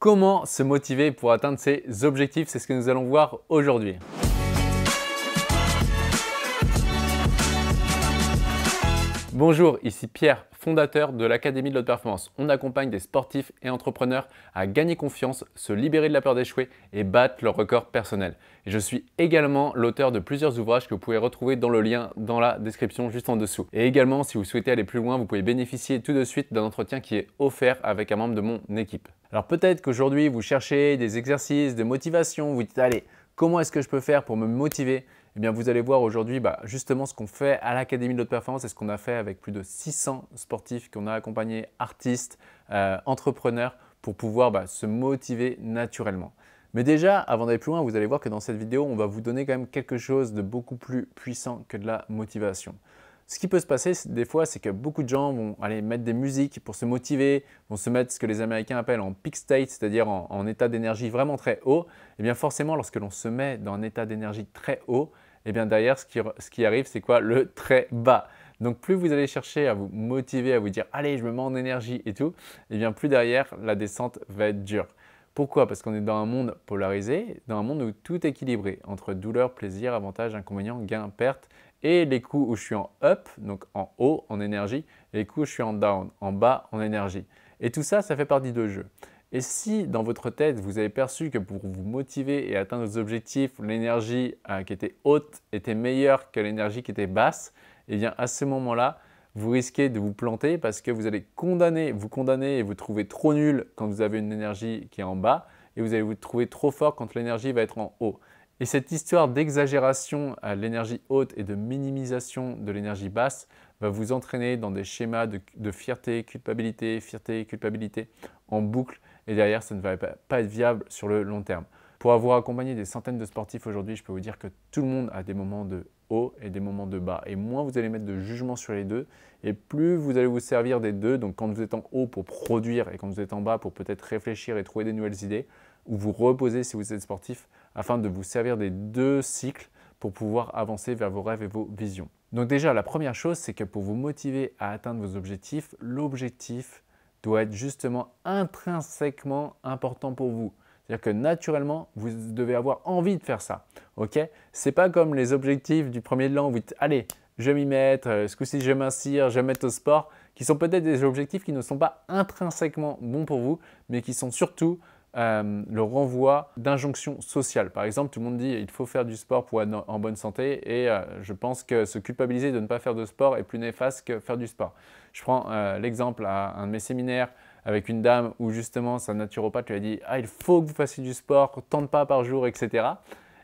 Comment se motiver pour atteindre ses objectifs C'est ce que nous allons voir aujourd'hui. Bonjour, ici Pierre, fondateur de l'Académie de l'Haute Performance. On accompagne des sportifs et entrepreneurs à gagner confiance, se libérer de la peur d'échouer et battre leur record personnel. Et je suis également l'auteur de plusieurs ouvrages que vous pouvez retrouver dans le lien dans la description juste en dessous. Et également, si vous souhaitez aller plus loin, vous pouvez bénéficier tout de suite d'un entretien qui est offert avec un membre de mon équipe. Alors peut-être qu'aujourd'hui, vous cherchez des exercices, des motivations, vous dites, allez, comment est-ce que je peux faire pour me motiver eh vous allez voir aujourd'hui bah, justement ce qu'on fait à l'Académie de haute performance et ce qu'on a fait avec plus de 600 sportifs qu'on a accompagnés, artistes, euh, entrepreneurs, pour pouvoir bah, se motiver naturellement. Mais déjà, avant d'aller plus loin, vous allez voir que dans cette vidéo, on va vous donner quand même quelque chose de beaucoup plus puissant que de la motivation. Ce qui peut se passer des fois, c'est que beaucoup de gens vont aller mettre des musiques pour se motiver, vont se mettre ce que les Américains appellent en peak state, c'est-à-dire en, en, état d'énergie vraiment très haut. Et eh bien forcément, lorsque l'on se met dans un état d'énergie très haut, et eh bien derrière, ce qui, arrive, c'est quoi Le très bas. Donc plus vous allez chercher à vous motiver, à vous dire allez, je me mets en énergie et tout, et eh bien plus derrière, la descente va être dure. Pourquoi Parce qu'on est dans un monde polarisé, dans un monde où tout est équilibré, entre douleur, plaisir, avantage, inconvénient, gain, perte, et les coups où je suis en up, donc en haut, en énergie, et les coups où je suis en down, en bas, en énergie. Et tout ça, ça fait partie de jeu. Et si dans votre tête, vous avez perçu que pour vous motiver et atteindre vos objectifs, l'énergie euh, qui était haute était meilleure que l'énergie qui était basse, et eh bien à ce moment-là, vous risquez de vous planter parce que vous allez condamner, vous condamner et vous trouver trop nul quand vous avez une énergie qui est en bas et vous allez vous trouver trop fort quand l'énergie va être en haut. Et cette histoire d'exagération à l'énergie haute et de minimisation de l'énergie basse va vous entraîner dans des schémas de, fierté, culpabilité, fierté, culpabilité en boucle. Et derrière, ça ne va pas être viable sur le long terme. Pour avoir accompagné des centaines de sportifs aujourd'hui, je peux vous dire que tout le monde a des moments de haut et des moments de bas. Et moins vous allez mettre de jugement sur les deux, et plus vous allez vous servir des deux. Donc quand vous êtes en haut pour produire et quand vous êtes en bas pour peut-être réfléchir et trouver des nouvelles idées, ou vous reposer si vous êtes sportif, afin de vous servir des deux cycles pour pouvoir avancer vers vos rêves et vos visions. Donc déjà, la première chose, c'est que pour vous motiver à atteindre vos objectifs, l'objectif doit être justement intrinsèquement important pour vous. C'est-à-dire que naturellement, vous devez avoir envie de faire ça. OK C'est pas comme les objectifs du premier de l'an où vous dites allez, je vais m'y mettre, euh, ce coup-ci je vais je vais mettre au sport, qui sont peut-être des objectifs qui ne sont pas intrinsèquement bons pour vous, mais qui sont surtout euh, le renvoi d'injonctions sociales. Par exemple, tout le monde dit il faut faire du sport pour être en bonne santé et euh, je pense que se culpabiliser de ne pas faire de sport est plus néfaste que faire du sport. Je prends euh, l'exemple à un de mes séminaires avec une dame où justement sa naturopathe lui a dit ah il faut que vous fassiez du sport tant de pas par jour etc.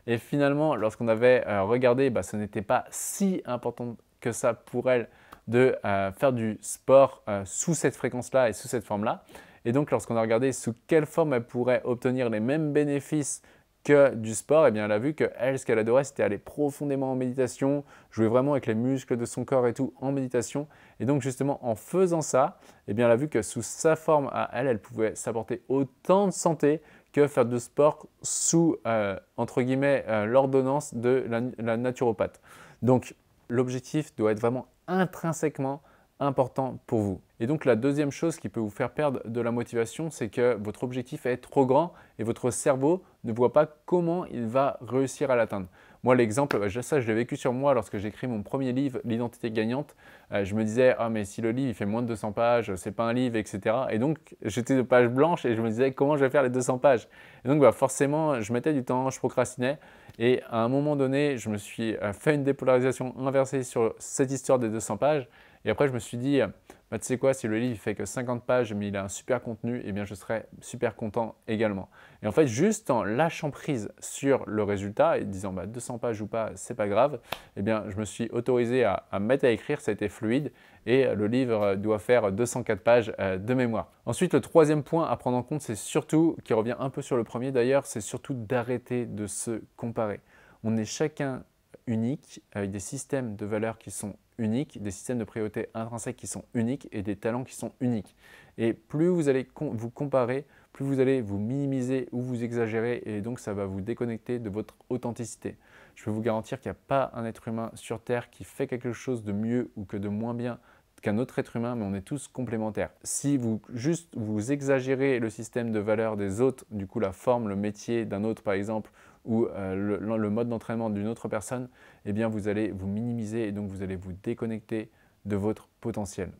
Et finalement, lorsqu'on avait regardé, bah, ce n'était pas si important que ça pour elle de faire du sport sous cette fréquence-là et sous cette forme-là. Et donc, lorsqu'on a regardé sous quelle forme elle pourrait obtenir les mêmes bénéfices que du sport, et eh bien, elle a vu que elle, ce qu'elle adorait, c'était aller profondément en méditation, jouer vraiment avec les muscles de son corps et tout en méditation. Et donc, justement, en faisant ça, et eh bien, elle a vu que sous sa forme à elle, elle pouvait s'apporter autant de santé que faire du sport sous, euh, entre guillemets, euh, l'ordonnance de la naturopathe. Donc, l'objectif doit être vraiment intrinsèquement important pour vous. Et donc la deuxième chose qui peut vous faire perdre de la motivation, c'est que votre objectif est trop grand et votre cerveau ne voit pas comment il va réussir à l'atteindre. Moi, l'exemple, bah, ça, je l'ai vécu sur moi lorsque j'ai écrit mon premier livre, L'identité gagnante. Euh, je me disais, ah, mais si le livre, il fait moins de 200 pages, c'est pas un livre, etc. Et donc, j'étais de page blanche et je me disais, comment je vais faire les 200 pages Et donc, bah, forcément, je mettais du temps, je procrastinais. Et à un moment donné, je me suis euh, fait une dépolarisation inversée sur cette histoire des 200 pages. Et après, je me suis dit, euh, bah, tu sais quoi, si le livre fait que 50 pages, mais il a un super contenu, et eh bien, je serais super content également. Et en fait, juste en lâchant prise sur le résultat et disant bah, 200 pages ou pas, c'est pas grave, et eh bien, je me suis autorisé à, à mettre à écrire, ça a été fluide et le livre doit faire 204 pages euh, de mémoire. Ensuite, le troisième point à prendre en compte, c'est surtout, qui revient un peu sur le premier d'ailleurs, c'est surtout d'arrêter de se comparer. On est chacun unique avec des systèmes de valeurs qui sont uniques, des systèmes de priorités intrinsèques qui sont uniques et des talents qui sont uniques. Et plus vous allez vous comparer, plus vous allez vous minimiser ou vous exagérer et donc ça va vous déconnecter de votre authenticité. Je peux vous garantir qu'il n'y a pas un être humain sur Terre qui fait quelque chose de mieux ou que de moins bien qu'un autre être humain, mais on est tous complémentaires. Si vous juste vous exagérez le système de valeur des autres, du coup la forme, le métier d'un autre par exemple, ou euh, le, mode d'entraînement d'une autre personne, eh bien vous allez vous minimiser et donc vous allez vous déconnecter de votre potentiel.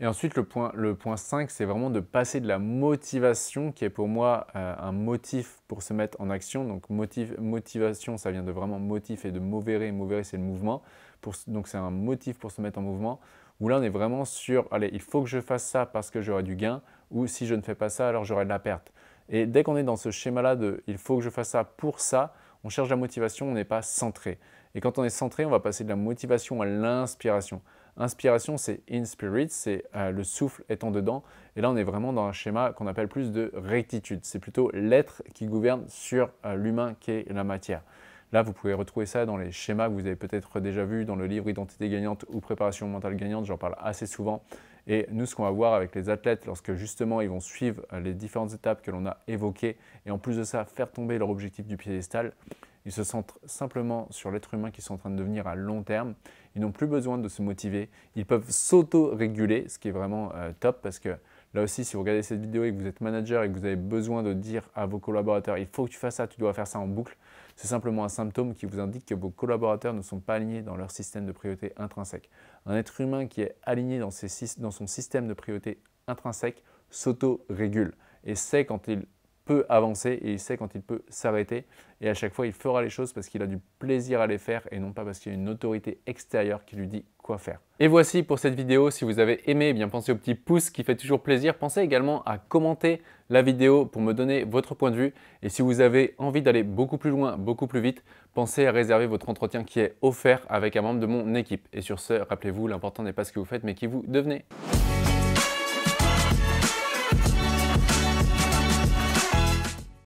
Et ensuite, le point, le point 5, c'est vraiment de passer de la motivation, qui est pour moi euh, un motif pour se mettre en action. Donc motivation, ça vient de vraiment motif et de mauvais, mauvais c'est le mouvement. donc c'est un motif pour se mettre en mouvement où là on est vraiment sur, allez, il faut que je fasse ça parce que j'aurai du gain, ou si je ne fais pas ça, alors j'aurai de la perte. Et dès qu'on est dans ce schéma-là de, il faut que je fasse ça pour ça, on cherche la motivation, on n'est pas centré. Et quand on est centré, on va passer de la motivation à l'inspiration. Inspiration, c'est in spirit, c'est euh, le souffle étant dedans. Et là, on est vraiment dans un schéma qu'on appelle plus de rectitude. C'est plutôt l'être qui gouverne sur euh, l'humain qui est la matière. Là, vous pouvez retrouver ça dans les schémas que vous avez peut-être déjà vus dans le livre Identité gagnante ou Préparation mentale gagnante, j'en parle assez souvent. Et nous, ce qu'on va voir avec les athlètes, lorsque justement ils vont suivre euh, les différentes étapes que l'on a évoquées, et en plus de ça, faire tomber leur objectif du piédestal, ils se centrent simplement sur l'être humain qui sont en train de devenir à long terme. Ils n'ont plus besoin de se motiver. Ils peuvent s'auto-réguler, ce qui est vraiment euh, top parce que là aussi, si vous regardez cette vidéo et que vous êtes manager et que vous avez besoin de dire à vos collaborateurs, il faut que tu fasses ça, tu dois faire ça en boucle, c'est simplement un symptôme qui vous indique que vos collaborateurs ne sont pas alignés dans leur système de priorité intrinsèque. Un être humain qui est aligné dans, son système de priorité intrinsèque s'auto-régule et sait quand il peut avancer et il sait quand il peut s'arrêter. Et à chaque fois, il fera les choses parce qu'il a du plaisir à les faire et non pas parce qu'il y a une autorité extérieure qui lui dit quoi faire. Et voici pour cette vidéo. Si vous avez aimé, eh bien pensez au petit pouce qui fait toujours plaisir. Pensez également à commenter la vidéo pour me donner votre point de vue. Et si vous avez envie d'aller beaucoup plus loin, beaucoup plus vite, pensez à réserver votre entretien qui est offert avec un membre de mon équipe. Et sur ce, rappelez-vous, l'important n'est pas ce que vous faites, mais qui vous devenez.